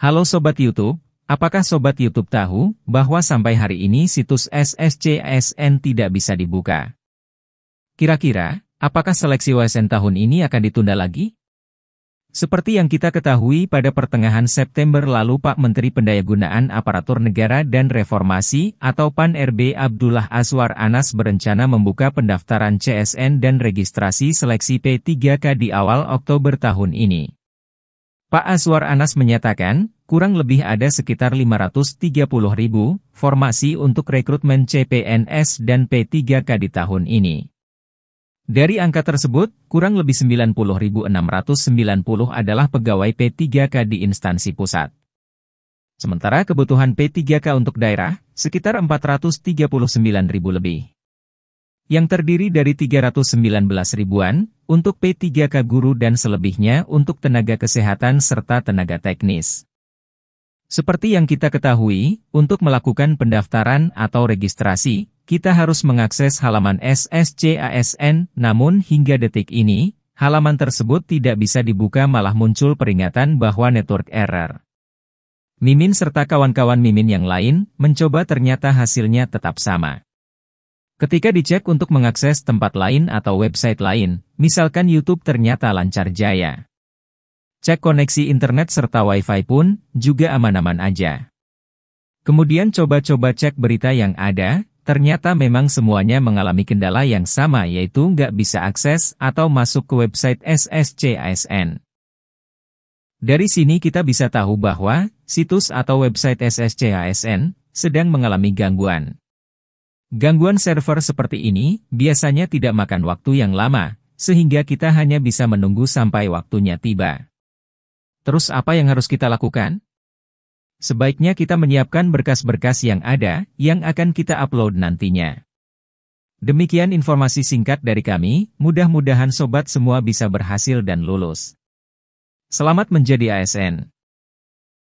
Halo Sobat Youtube, apakah Sobat Youtube tahu bahwa sampai hari ini situs SSCSN tidak bisa dibuka? Kira-kira, apakah seleksi WSN tahun ini akan ditunda lagi? Seperti yang kita ketahui pada pertengahan September lalu Pak Menteri Pendayagunaan Aparatur Negara dan Reformasi atau PAN-RB Abdullah Aswar Anas berencana membuka pendaftaran CSN dan registrasi seleksi P3K di awal Oktober tahun ini. Pak Aswar Anas menyatakan, kurang lebih ada sekitar 530 ribu formasi untuk rekrutmen CPNS dan P3K di tahun ini. Dari angka tersebut, kurang lebih 90.690 adalah pegawai P3K di instansi pusat. Sementara kebutuhan P3K untuk daerah, sekitar 439 ribu lebih. Yang terdiri dari 319 ribuan, untuk P3K guru dan selebihnya untuk tenaga kesehatan serta tenaga teknis. Seperti yang kita ketahui, untuk melakukan pendaftaran atau registrasi, kita harus mengakses halaman SSCASN, namun hingga detik ini, halaman tersebut tidak bisa dibuka malah muncul peringatan bahwa network error. Mimin serta kawan-kawan Mimin yang lain, mencoba ternyata hasilnya tetap sama. Ketika dicek untuk mengakses tempat lain atau website lain, Misalkan YouTube ternyata lancar jaya. Cek koneksi internet serta WiFi pun juga aman-aman aja. Kemudian coba-coba cek berita yang ada, ternyata memang semuanya mengalami kendala yang sama yaitu nggak bisa akses atau masuk ke website SSCSN. Dari sini kita bisa tahu bahwa situs atau website SSCASN sedang mengalami gangguan. Gangguan server seperti ini biasanya tidak makan waktu yang lama, sehingga kita hanya bisa menunggu sampai waktunya tiba. Terus apa yang harus kita lakukan? Sebaiknya kita menyiapkan berkas-berkas yang ada, yang akan kita upload nantinya. Demikian informasi singkat dari kami, mudah-mudahan sobat semua bisa berhasil dan lulus. Selamat menjadi ASN.